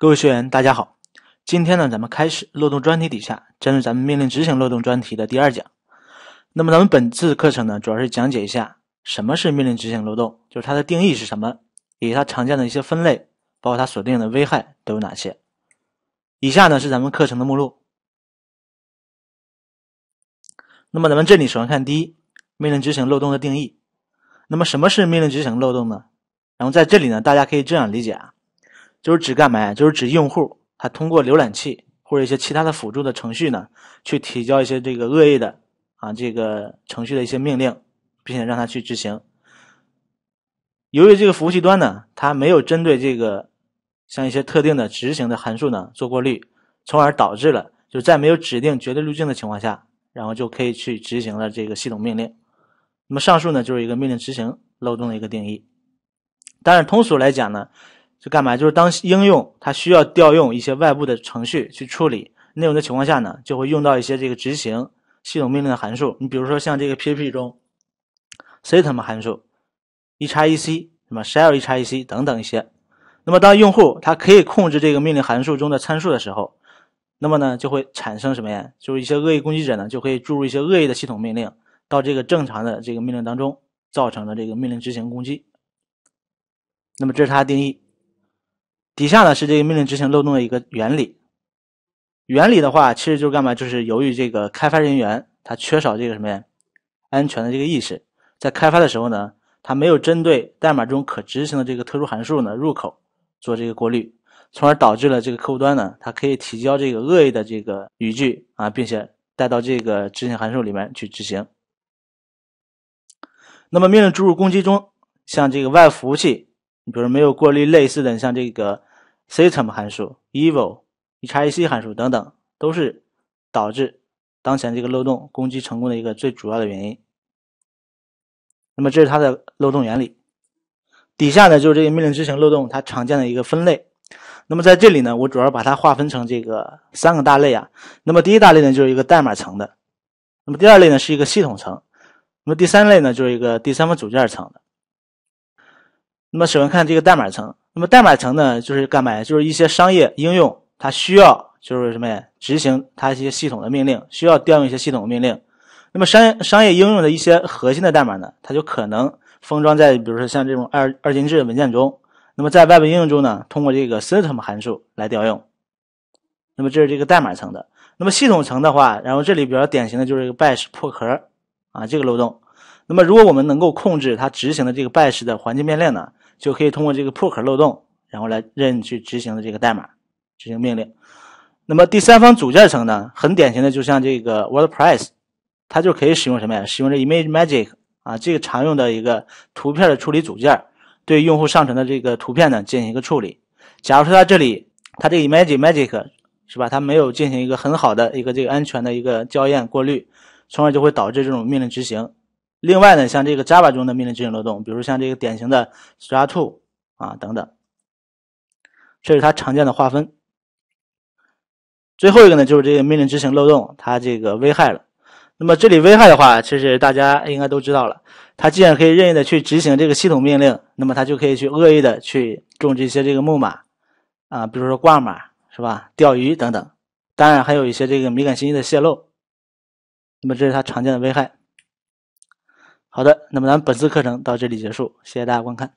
各位学员，大家好。今天呢，咱们开始漏洞专题底下，针对咱们命令执行漏洞专题的第二讲。那么，咱们本次课程呢，主要是讲解一下什么是命令执行漏洞，就是它的定义是什么，以及它常见的一些分类，包括它所定的危害都有哪些。以下呢是咱们课程的目录。那么，咱们这里首先看第一，命令执行漏洞的定义。那么，什么是命令执行漏洞呢？然后在这里呢，大家可以这样理解啊。就是指干嘛呀？就是指用户他通过浏览器或者一些其他的辅助的程序呢，去提交一些这个恶意的啊这个程序的一些命令，并且让他去执行。由于这个服务器端呢，它没有针对这个像一些特定的执行的函数呢做过滤，从而导致了就在没有指定绝对路径的情况下，然后就可以去执行了这个系统命令。那么上述呢就是一个命令执行漏洞的一个定义。但是通俗来讲呢。是干嘛？就是当应用它需要调用一些外部的程序去处理内容的情况下呢，就会用到一些这个执行系统命令的函数。你比如说像这个 PHP 中 system 函数，e 叉 e c 什么 shell e 叉 e c 等等一些。那么当用户他可以控制这个命令函数中的参数的时候，那么呢就会产生什么呀？就是一些恶意攻击者呢就可以注入一些恶意的系统命令到这个正常的这个命令当中，造成了这个命令执行攻击。那么这是它的定义。底下呢是这个命令执行漏洞的一个原理。原理的话，其实就是干嘛？就是由于这个开发人员他缺少这个什么呀？安全的这个意识，在开发的时候呢，他没有针对代码中可执行的这个特殊函数呢入口做这个过滤，从而导致了这个客户端呢，它可以提交这个恶意的这个语句啊，并且带到这个执行函数里面去执行。那么命令注入攻击中，像这个外服务器，你比如没有过滤类似的，像这个。system 函数、evil、exec 函数等等，都是导致当前这个漏洞攻击成功的一个最主要的原因。那么这是它的漏洞原理。底下呢就是这个命令执行漏洞它常见的一个分类。那么在这里呢，我主要把它划分成这个三个大类啊。那么第一大类呢就是一个代码层的，那么第二类呢是一个系统层，那么第三类呢就是一个第三方组件层的。那么首先看这个代码层。那么代码层呢，就是干嘛？呀？就是一些商业应用，它需要就是什么呀？执行它一些系统的命令，需要调用一些系统的命令。那么商业商业应用的一些核心的代码呢，它就可能封装在比如说像这种二二进制文件中。那么在外部应用中呢，通过这个 system 函数来调用。那么这是这个代码层的。那么系统层的话，然后这里比较典型的就是一个 bash 破壳啊这个漏洞。那么如果我们能够控制它执行的这个 bash 的环境变量呢？就可以通过这个破壳漏洞，然后来任意去执行的这个代码，执行命令。那么第三方组件层呢，很典型的就像这个 WordPress，它就可以使用什么呀？使用这 Image Magic 啊，这个常用的一个图片的处理组件，对用户上传的这个图片呢进行一个处理。假如说它这里，它这 Image Magic 是吧，它没有进行一个很好的一个这个安全的一个校验过滤，从而就会导致这种命令执行。另外呢，像这个 Java 中的命令执行漏洞，比如像这个典型的 s t r a t o 啊等等，这是它常见的划分。最后一个呢，就是这个命令执行漏洞它这个危害了。那么这里危害的话，其实大家应该都知道了，它既然可以任意的去执行这个系统命令，那么它就可以去恶意的去种植一些这个木马啊，比如说挂马是吧，钓鱼等等，当然还有一些这个敏感信息的泄露。那么这是它常见的危害。好的，那么咱们本次课程到这里结束，谢谢大家观看。